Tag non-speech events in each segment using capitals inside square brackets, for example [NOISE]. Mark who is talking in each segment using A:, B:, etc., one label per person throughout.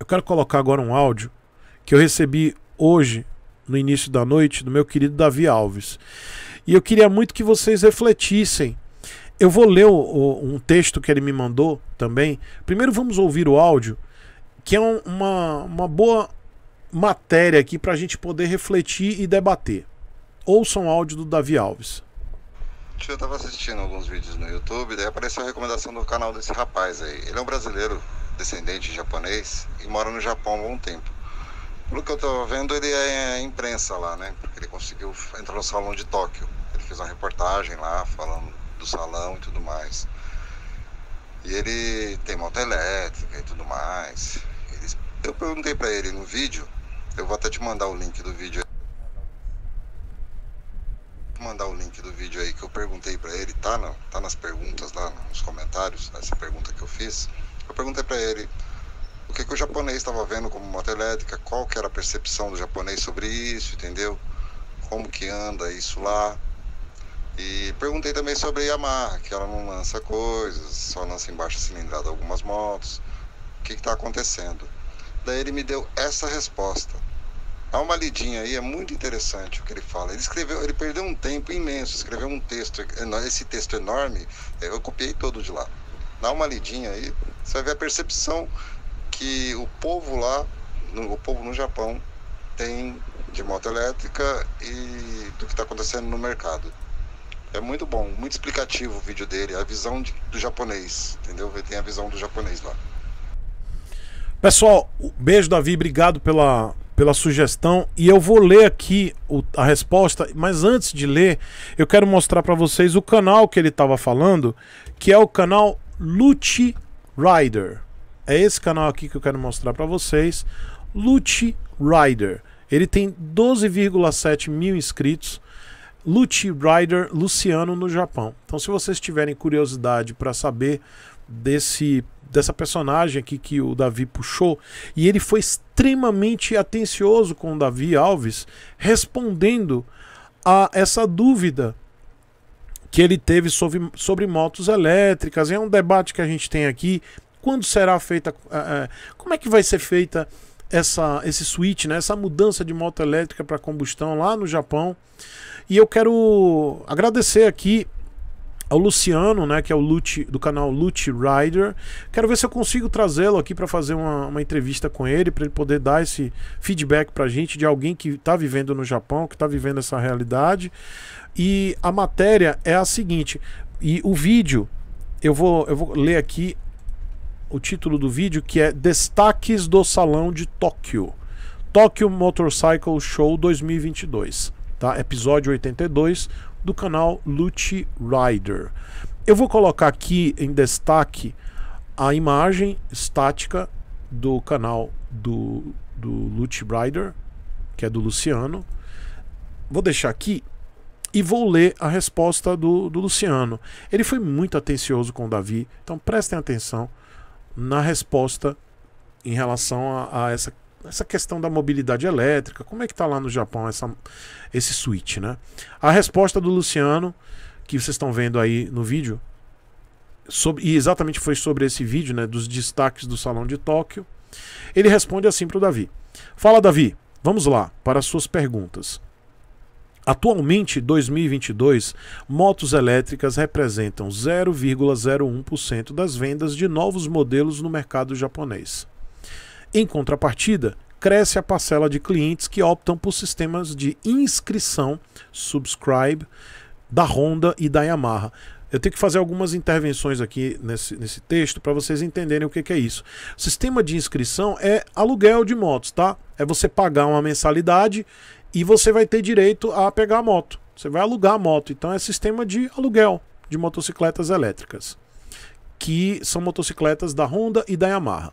A: Eu quero colocar agora um áudio que eu recebi hoje, no início da noite, do meu querido Davi Alves. E eu queria muito que vocês refletissem. Eu vou ler o, o, um texto que ele me mandou também. Primeiro vamos ouvir o áudio, que é um, uma, uma boa matéria aqui para a gente poder refletir e debater. Ouçam o áudio do Davi Alves.
B: Eu estava assistindo alguns vídeos no YouTube, daí apareceu a recomendação do canal desse rapaz aí. Ele é um brasileiro, descendente de japonês e mora no Japão há um tempo. Pelo que eu estou vendo, ele é imprensa lá, né? Porque ele conseguiu entrar no salão de Tóquio. Ele fez uma reportagem lá falando do salão e tudo mais. E ele tem moto elétrica e tudo mais. Ele... Eu perguntei para ele no vídeo, eu vou até te mandar o link do vídeo. Vou mandar o link do vídeo aí que eu perguntei para ele, tá, na, tá nas perguntas lá, nos comentários, essa pergunta que eu fiz. Eu perguntei para ele o que, que o japonês estava vendo como moto elétrica, qual que era a percepção do japonês sobre isso, entendeu? Como que anda isso lá. E perguntei também sobre a Yamaha, que ela não lança coisas, só lança em baixa cilindrada algumas motos. O que está acontecendo? Daí ele me deu essa resposta. Há uma lidinha aí, é muito interessante o que ele fala. Ele escreveu, ele perdeu um tempo imenso, escreveu um texto, esse texto enorme, eu copiei todo de lá. Dá uma lidinha aí, você vai ver a percepção que o povo lá, o povo no Japão, tem de moto elétrica e do que está acontecendo no mercado. É muito bom, muito explicativo o vídeo dele, a visão de, do japonês, entendeu? Ele tem a visão do japonês lá.
A: Pessoal, beijo, Davi, obrigado pela, pela sugestão. E eu vou ler aqui o, a resposta, mas antes de ler, eu quero mostrar para vocês o canal que ele estava falando, que é o canal Lute Rider. É esse canal aqui que eu quero mostrar para vocês. Lute Rider. Ele tem 12,7 mil inscritos. Lute Rider Luciano no Japão. Então, se vocês tiverem curiosidade para saber desse dessa personagem aqui que o Davi puxou, e ele foi extremamente atencioso com o Davi Alves, respondendo a essa dúvida que ele teve sobre, sobre motos elétricas. É um debate que a gente tem aqui. Quando será feita? É, como é que vai ser feita essa, esse switch, né? essa mudança de moto elétrica para combustão lá no Japão? E eu quero agradecer aqui ao é Luciano, né, que é o Lute, do canal Lute Rider. Quero ver se eu consigo trazê-lo aqui para fazer uma, uma, entrevista com ele, para ele poder dar esse feedback para a gente de alguém que está vivendo no Japão, que está vivendo essa realidade. E a matéria é a seguinte, e o vídeo, eu vou, eu vou ler aqui o título do vídeo, que é Destaques do Salão de Tóquio. Tóquio Motorcycle Show 2022, tá? Episódio 82, do canal Lute Rider. Eu vou colocar aqui em destaque a imagem estática do canal do, do Lute Rider, que é do Luciano. Vou deixar aqui e vou ler a resposta do, do Luciano. Ele foi muito atencioso com o Davi, então prestem atenção na resposta em relação a, a essa essa questão da mobilidade elétrica, como é que está lá no Japão essa, esse switch, né? A resposta do Luciano, que vocês estão vendo aí no vídeo, sobre, e exatamente foi sobre esse vídeo, né, dos destaques do Salão de Tóquio, ele responde assim para o Davi. Fala, Davi, vamos lá para suas perguntas. Atualmente, 2022, motos elétricas representam 0,01% das vendas de novos modelos no mercado japonês. Em contrapartida, cresce a parcela de clientes que optam por sistemas de inscrição, subscribe, da Honda e da Yamaha. Eu tenho que fazer algumas intervenções aqui nesse, nesse texto para vocês entenderem o que, que, é isso. Sistema de inscrição é aluguel de motos, tá? É você pagar uma mensalidade e você vai ter direito a pegar a moto. Você vai alugar a moto. Então é sistema de aluguel de motocicletas elétricas que são motocicletas da Honda e da Yamaha.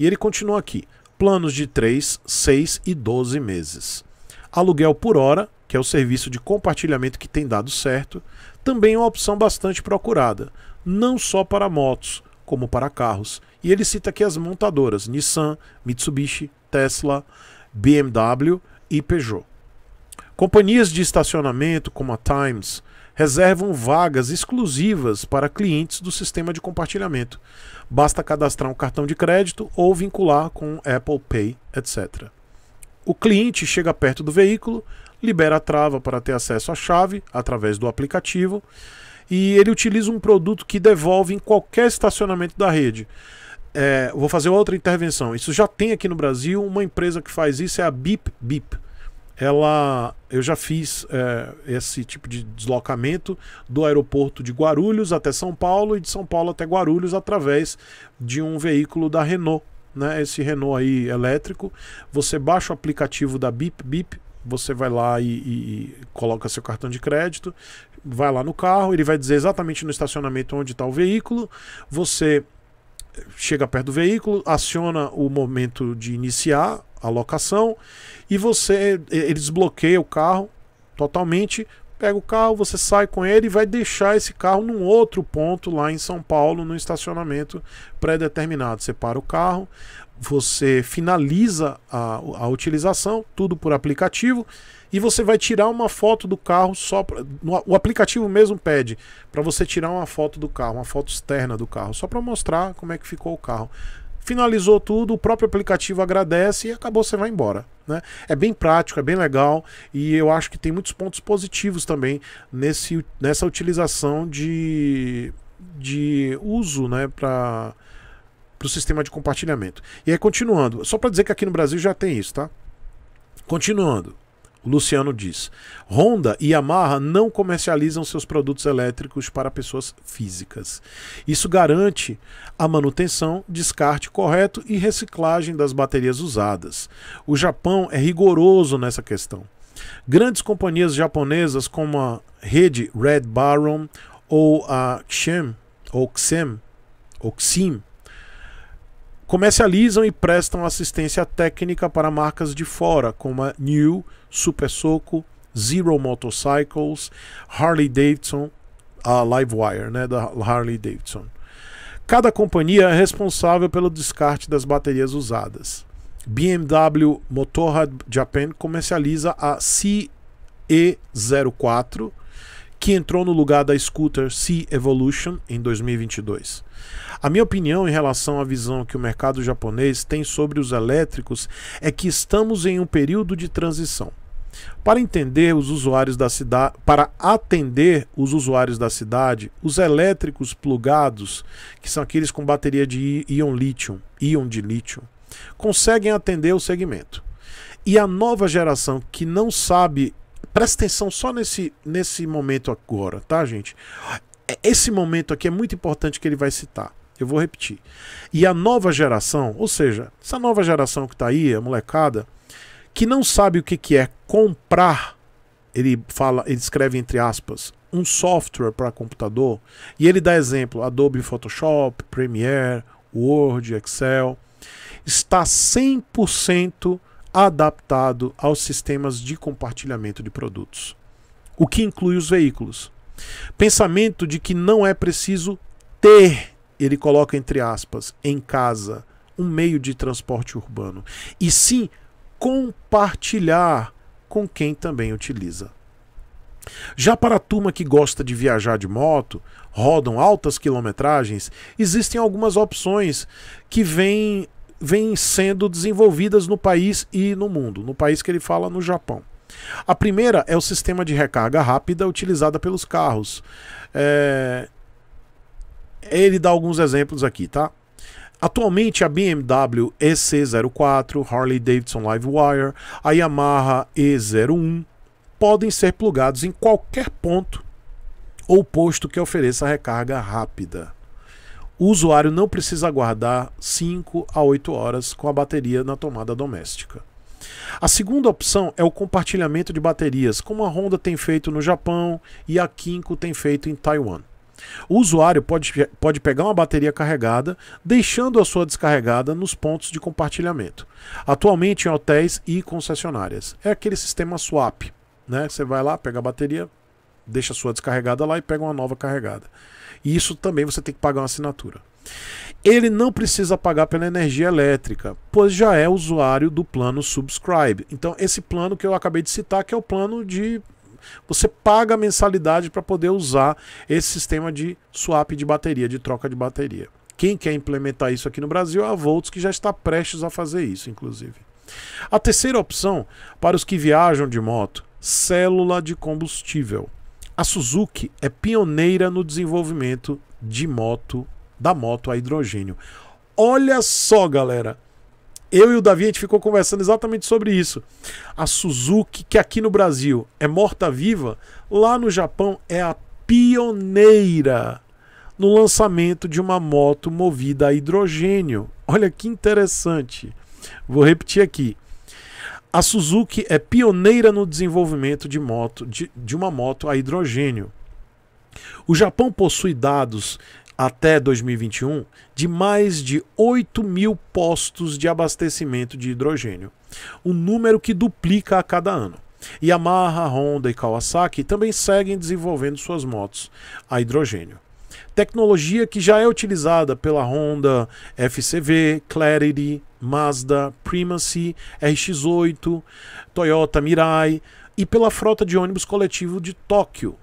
A: E ele continua aqui: planos de 3, 6 e 12 meses. Aluguel por hora, que é o serviço de compartilhamento que tem dado certo, também é uma opção bastante procurada, não só para motos, como para carros. E ele cita aqui as montadoras: Nissan, Mitsubishi, Tesla, BMW e Peugeot. Companhias de estacionamento como a Times, reservam vagas exclusivas para clientes do sistema de compartilhamento. Basta cadastrar um cartão de crédito ou vincular com Apple Pay, etc. O cliente chega perto do veículo, libera a trava para ter acesso à chave através do aplicativo e ele utiliza um produto que devolve em qualquer estacionamento da rede. É, vou fazer outra intervenção. Isso já tem aqui no Brasil uma empresa que faz isso, é a Bip Bip ela eu já fiz é, esse tipo de deslocamento do aeroporto de Guarulhos até São Paulo e de São Paulo até Guarulhos através de um veículo da Renault, né? Esse Renault aí elétrico, você baixa o aplicativo da Bip Bip, você vai lá e, e, e coloca seu cartão de crédito, vai lá no carro, ele vai dizer exatamente no estacionamento onde está o veículo, você chega perto do veículo, aciona o momento de iniciar a locação e você ele desbloqueia o carro totalmente, pega o carro, você sai com ele e vai deixar esse carro num outro ponto lá em São Paulo, no estacionamento pré-determinado. Você para o carro, você finaliza a, a utilização, tudo por aplicativo, e você vai tirar uma foto do carro só pra, no, o aplicativo mesmo pede para você tirar uma foto do carro, uma foto externa do carro, só para mostrar como é que ficou o carro finalizou tudo, o próprio aplicativo agradece e acabou, você vai embora. Né? É bem prático, é bem legal e eu acho que tem muitos pontos positivos também nesse, nessa utilização de, de uso né, para o sistema de compartilhamento. E aí, continuando, só para dizer que aqui no Brasil já tem isso, tá? Continuando. O Luciano diz: Honda e Yamaha não comercializam seus produtos elétricos para pessoas físicas. Isso garante a manutenção, descarte correto e reciclagem das baterias usadas. O Japão é rigoroso nessa questão. Grandes companhias japonesas como a rede Red Baron ou a Xem, ou Xem, ou Xim, Comercializam e prestam assistência técnica para marcas de fora, como a New, Super Soco, Zero Motorcycles, Harley Davidson, a Livewire, né, da Harley Davidson. Cada companhia é responsável pelo descarte das baterias usadas. BMW Motorrad Japan comercializa a CE04 que entrou no lugar da scooter C Evolution em 2022. A minha opinião em relação à visão que o mercado japonês tem sobre os elétricos é que estamos em um período de transição. Para entender os usuários da cidade, para atender os usuários da cidade, os elétricos plugados, que são aqueles com bateria de íon lítio, íon de lítio, conseguem atender o segmento. E a nova geração que não sabe Presta atenção só nesse, nesse momento agora, tá, gente? É, esse momento aqui é muito importante que ele vai citar. Eu vou repetir. E a nova geração, ou seja, essa nova geração que está aí, a molecada, que não sabe o que, que é comprar, ele fala, ele escreve entre aspas, um software para computador, e ele dá exemplo, Adobe Photoshop, Premiere, Word, Excel, está 100% adaptado aos sistemas de compartilhamento de produtos, o que inclui os veículos. Pensamento de que não é preciso ter, ele coloca entre aspas, em casa, um meio de transporte urbano, e sim compartilhar com quem também utiliza. Já para a turma que gosta de viajar de moto, rodam altas quilometragens, existem algumas opções que vêm vêm sendo desenvolvidas no país e no mundo. No país que ele fala, no Japão. A primeira é o sistema de recarga rápida utilizada pelos carros. É... Ele dá alguns exemplos aqui, tá? Atualmente a BMW EC04, Harley Davidson Livewire, a Yamaha E01 podem ser plugados em qualquer ponto ou posto que ofereça recarga rápida o usuário não precisa aguardar 5 a 8 horas com a bateria na tomada doméstica. A segunda opção é o compartilhamento de baterias, como a Honda tem feito no Japão e a Kinko tem feito em Taiwan. O usuário pode, pode pegar uma bateria carregada, deixando a sua descarregada nos pontos de compartilhamento, atualmente em hotéis e concessionárias. É aquele sistema swap, né? Você vai lá, pega a bateria, deixa a sua descarregada lá e pega uma nova carregada. E isso também você tem que pagar uma assinatura. Ele não precisa pagar pela energia elétrica, pois já é usuário do plano Subscribe. Então, esse plano que eu acabei de citar, que é o plano de. Você paga a mensalidade para poder usar esse sistema de swap de bateria, de troca de bateria. Quem quer implementar isso aqui no Brasil é a Volts, que já está prestes a fazer isso, inclusive. A terceira opção para os que viajam de moto, célula de combustível. A Suzuki é pioneira no desenvolvimento de moto, da moto a hidrogênio. Olha só, galera. Eu e o Davi a gente ficou conversando exatamente sobre isso. A Suzuki, que aqui no Brasil é morta-viva, lá no Japão é a pioneira no lançamento de uma moto movida a hidrogênio. Olha que interessante. Vou repetir aqui. A Suzuki é pioneira no desenvolvimento de, moto, de, de uma moto a hidrogênio. O Japão possui dados até 2021 de mais de 8 mil postos de abastecimento de hidrogênio, um número que duplica a cada ano. Yamaha, Honda e Kawasaki também seguem desenvolvendo suas motos a hidrogênio. Tecnologia que já é utilizada pela Honda FCV, Clarity, Mazda, Primacy, RX-8, Toyota Mirai e pela frota de ônibus coletivo de Tóquio.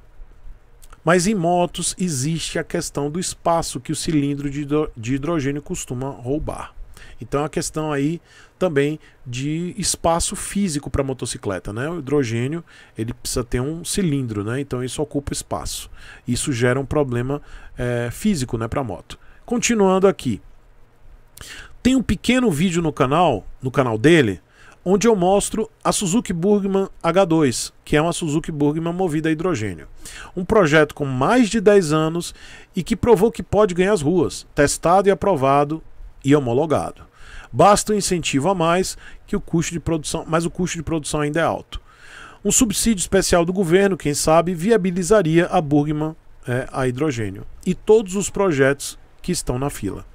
A: Mas em motos existe a questão do espaço que o cilindro de, hidro de hidrogênio costuma roubar. Então a questão aí também de espaço físico para a motocicleta, né? O hidrogênio ele precisa ter um cilindro, né? Então isso ocupa espaço. Isso gera um problema é, físico, né, para a moto. Continuando aqui, tem um pequeno vídeo no canal, no canal dele, onde eu mostro a Suzuki Burgman H2, que é uma Suzuki Burgman movida a hidrogênio. Um projeto com mais de 10 anos e que provou que pode ganhar as ruas, testado e aprovado e homologado. Basta um incentivo a mais que o custo de produção, mas o custo de produção ainda é alto. Um subsídio especial do governo, quem sabe, viabilizaria a Burgman é, a hidrogênio e todos os projetos que estão na fila.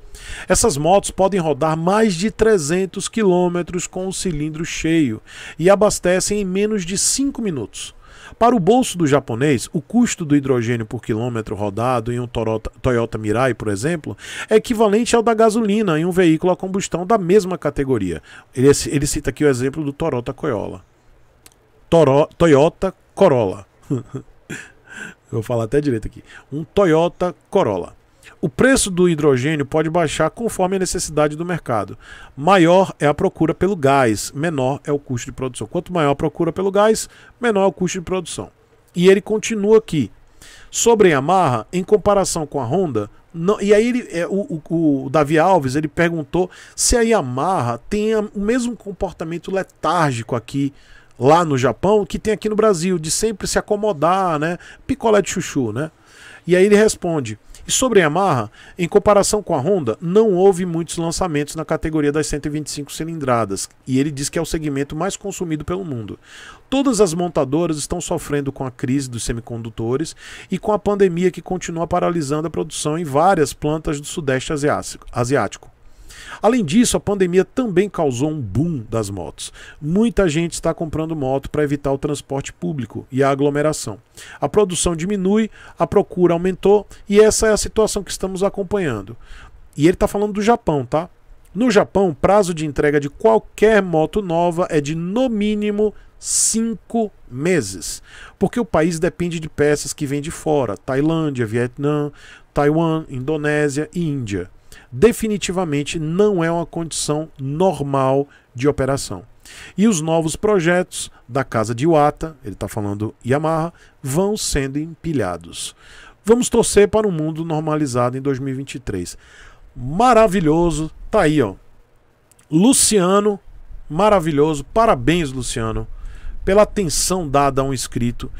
A: Essas motos podem rodar mais de 300 km com o cilindro cheio e abastecem em menos de 5 minutos. Para o bolso do japonês, o custo do hidrogênio por quilômetro rodado em um Toyota Mirai, por exemplo, é equivalente ao da gasolina em um veículo a combustão da mesma categoria. Ele, é ele cita aqui o exemplo do Toyota Corolla. Toro, Toyota Corolla. [LAUGHS] Vou falar até direito aqui. Um Toyota Corolla. O preço do hidrogênio pode baixar conforme a necessidade do mercado. Maior é a procura pelo gás, menor é o custo de produção. Quanto maior a procura pelo gás, menor é o custo de produção. E ele continua aqui. Sobre a Yamaha, em comparação com a Honda, não, e aí ele, é, o, o, o, Davi Alves ele perguntou se a Yamaha tem o mesmo comportamento letárgico aqui lá no Japão que tem aqui no Brasil, de sempre se acomodar, né? Picolé de chuchu, né? E aí ele responde: e sobre a Yamaha, em comparação com a Honda, não houve muitos lançamentos na categoria das 125 cilindradas, e ele diz que é o segmento mais consumido pelo mundo. Todas as montadoras estão sofrendo com a crise dos semicondutores e com a pandemia que continua paralisando a produção em várias plantas do Sudeste Asiático. Além disso, a pandemia também causou um boom das motos. Muita gente está comprando moto para evitar o transporte público e a aglomeração. A produção diminui, a procura aumentou e essa é a situação que estamos acompanhando. E ele está falando do Japão, tá? No Japão, prazo de entrega de qualquer moto nova é de no mínimo cinco meses, porque o país depende de peças que vêm de fora: Tailândia, Vietnã, Taiwan, Indonésia e Índia definitivamente não é uma condição normal de operação. E os novos projetos da casa de Iwata, ele está falando Yamaha, vão sendo empilhados. Vamos torcer para um mundo normalizado em 2023. Maravilhoso, tá aí, ó. Luciano, maravilhoso, parabéns, Luciano, pela atenção dada a um inscrito.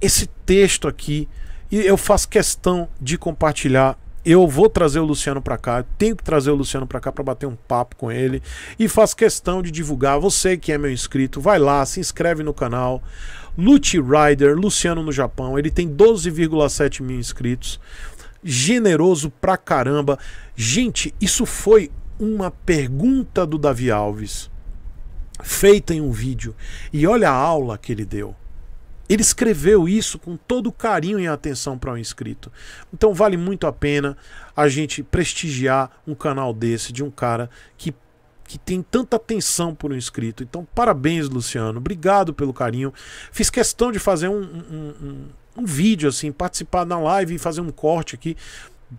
A: Esse texto aqui, e eu faço questão de compartilhar eu vou trazer o Luciano para cá, tenho que trazer o Luciano para cá para bater um papo com ele e faz questão de divulgar. Você que é meu inscrito, vai lá, se inscreve no canal. Lute Rider, Luciano no Japão, ele tem 12,7 mil inscritos. Generoso pra caramba. Gente, isso foi uma pergunta do Davi Alves, feita em um vídeo. E olha a aula que ele deu. Ele escreveu isso com todo carinho e atenção para o um inscrito. Então vale muito a pena a gente prestigiar um canal desse de um cara que que tem tanta atenção por um inscrito. Então, parabéns, Luciano. Obrigado pelo carinho. Fiz questão de fazer um, um, um, um vídeo, assim, participar na live e fazer um corte aqui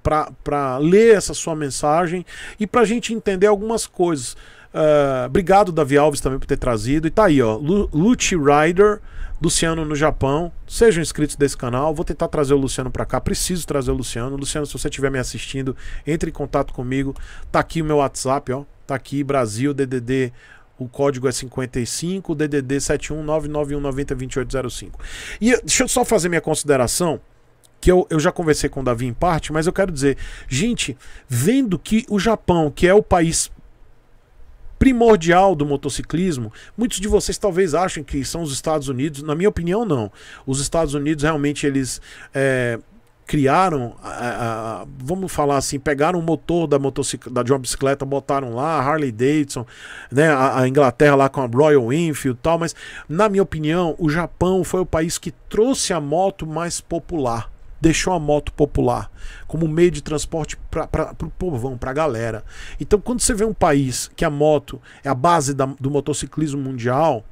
A: para ler essa sua mensagem e para a gente entender algumas coisas. Ah, obrigado, Davi Alves, também por ter trazido. E tá aí, ó. Lute Rider, Luciano no Japão. Sejam inscritos desse canal. Vou tentar trazer o Luciano para cá. Preciso trazer o Luciano. Luciano, se você estiver me assistindo, entre em contato comigo. Tá aqui o meu WhatsApp, ó. Tá aqui, Brasil, DDD o código é 55 DDD 71991902805. E deixa eu só fazer minha consideração, que eu, eu já conversei com o Davi em parte, mas eu quero dizer, gente, vendo que o Japão, que é o país primordial do motociclismo. Muitos de vocês talvez achem que são os Estados Unidos. Na minha opinião, não. Os Estados Unidos realmente eles é, criaram, a, a, vamos falar assim, pegaram o motor da motocicleta, de uma bicicleta, botaram lá, Harley Davidson, né, a, a, Inglaterra lá com a Royal Enfield e tal, mas na minha opinião, o Japão foi o país que trouxe a moto mais popular deixou a moto popular como meio de transporte para o povão, para a galera. Então, quando você vê um país que a moto é a base da, do motociclismo mundial,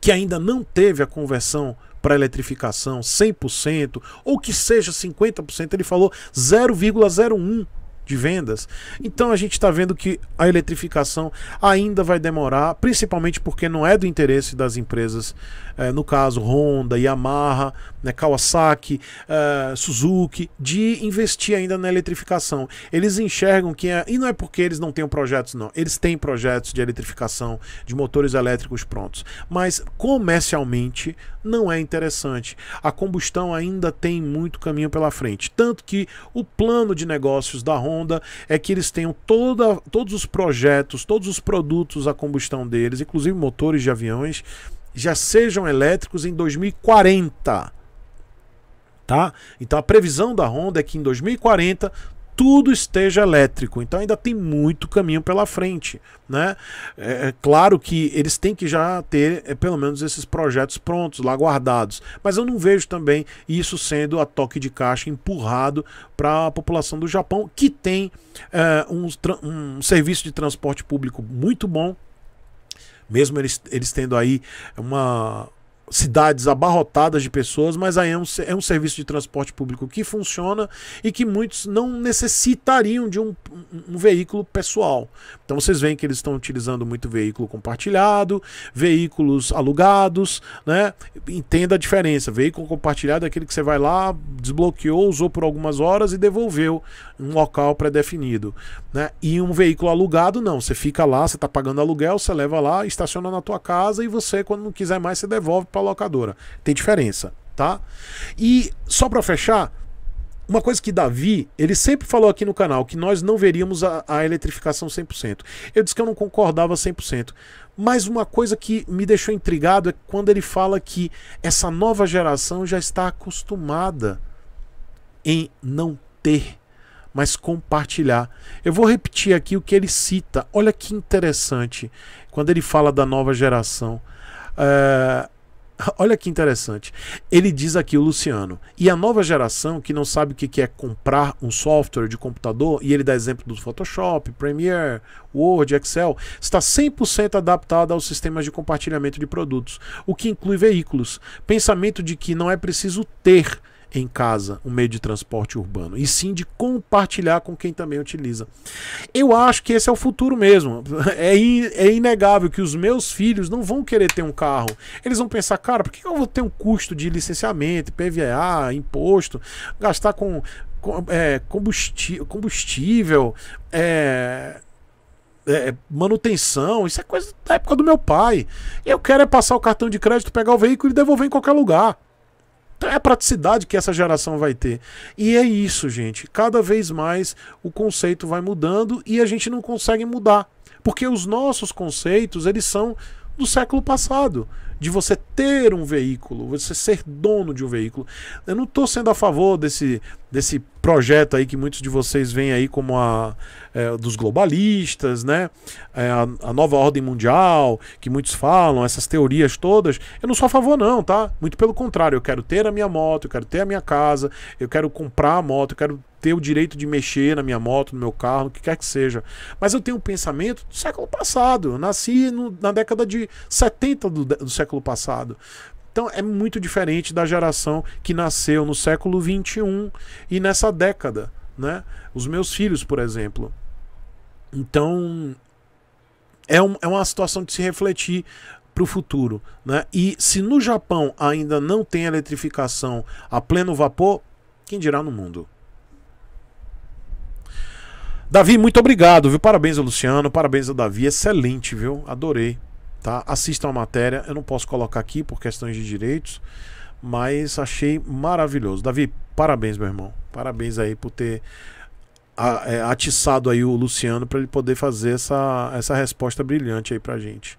A: que ainda não teve a conversão para eletrificação 100%, ou que seja 50%, ele falou 0,01% de vendas. Então a gente está vendo que a eletrificação ainda vai demorar, principalmente porque não é do interesse das empresas, eh, no caso Honda, Yamaha, né, Kawasaki, eh, Suzuki, de investir ainda na eletrificação. Eles enxergam que. É, e não é porque eles não tenham projetos, não. Eles têm projetos de eletrificação de motores elétricos prontos. Mas comercialmente não é interessante. A combustão ainda tem muito caminho pela frente. Tanto que o plano de negócios da Honda é que eles tenham toda, todos os projetos, todos os produtos a combustão deles, inclusive motores de aviões, já sejam elétricos em 2040. Tá? Então a previsão da Honda é que em 2040 tudo esteja elétrico. Então ainda tem muito caminho pela frente. Né? É, é claro que eles têm que já ter é, pelo menos esses projetos prontos, lá guardados. Mas eu não vejo também isso sendo a toque de caixa empurrado para a população do Japão, que tem é, um, um serviço de transporte público muito bom, mesmo eles, eles tendo aí uma cidades abarrotadas de pessoas, mas aí é um, é um serviço de transporte público que funciona e que muitos não necessitariam de um, um, veículo pessoal. Então vocês veem que eles estão utilizando muito veículo compartilhado, veículos alugados, né? Entenda a diferença. Veículo compartilhado é aquele que você vai lá, desbloqueou, usou por algumas horas e devolveu em um local pré-definido, né? E um veículo alugado não, você fica lá, você está pagando aluguel, você leva lá, estaciona na tua casa e você quando não quiser mais você devolve para colocadora locadora. Tem diferença, tá? E só para fechar, uma coisa que Davi, ele sempre falou aqui no canal que nós não veríamos a, a eletrificação 100%. Eu disse que eu não concordava 100%. Mas uma coisa que me deixou intrigado é quando ele fala que essa nova geração já está acostumada em não ter, mas compartilhar. Eu vou repetir aqui o que ele cita. Olha que interessante quando ele fala da nova geração. É, [LAUGHS] Olha que interessante. Ele diz aqui o Luciano. E a nova geração que não sabe o que é comprar um software de computador, e ele dá exemplo do Photoshop, Premiere, Word, Excel, está 100% adaptada aos sistemas de compartilhamento de produtos, o que inclui veículos. Pensamento de que não é preciso ter em casa um meio de transporte urbano, e sim de compartilhar com quem também utiliza. Eu acho que esse é o futuro mesmo. [LAUGHS] É, in, é inegável que os meus filhos não vão querer ter um carro. Eles vão pensar, cara, por que eu vou ter um custo de licenciamento, PVA, imposto, gastar com, com é, combustível, combustível é, é, manutenção, isso é coisa da época do meu pai. Eu quero é passar o cartão de crédito, pegar o veículo e devolver em qualquer lugar é a praticidade que essa geração vai ter. E é isso, gente. Cada vez mais o conceito vai mudando e a gente não consegue mudar. Porque os nossos conceitos, eles são do século passado. De você ter um veículo, você ser dono de um veículo. Eu não estou sendo a favor desse, desse projeto aí que muitos de vocês veem aí como a é, dos globalistas, né? É, a, a nova ordem mundial, que muitos falam, essas teorias todas. Eu não sou a favor, não, tá? Muito pelo contrário, eu quero ter a minha moto, eu quero ter a minha casa, eu quero comprar a moto, eu quero ter o direito de mexer na minha moto, no meu carro, o que quer que seja. Mas eu tenho um pensamento do século passado. Eu nasci no, na década de 70 do, do século passado. Então é muito diferente da geração que nasceu no século 21 e nessa década, né? Os meus filhos, por exemplo. Então é, um, é uma situação de se refletir para o futuro, né? E se no Japão ainda não tem eletrificação a pleno vapor, quem dirá no mundo? Davi, muito obrigado, viu? Parabéns ao Luciano, parabéns ao Davi, excelente, viu? Adorei, tá? Assistam a matéria, eu não posso colocar aqui por questões de direitos, mas achei maravilhoso. Davi, parabéns, meu irmão. Parabéns aí por ter é, atiçado aí o Luciano para ele poder fazer essa, essa resposta brilhante aí pra gente.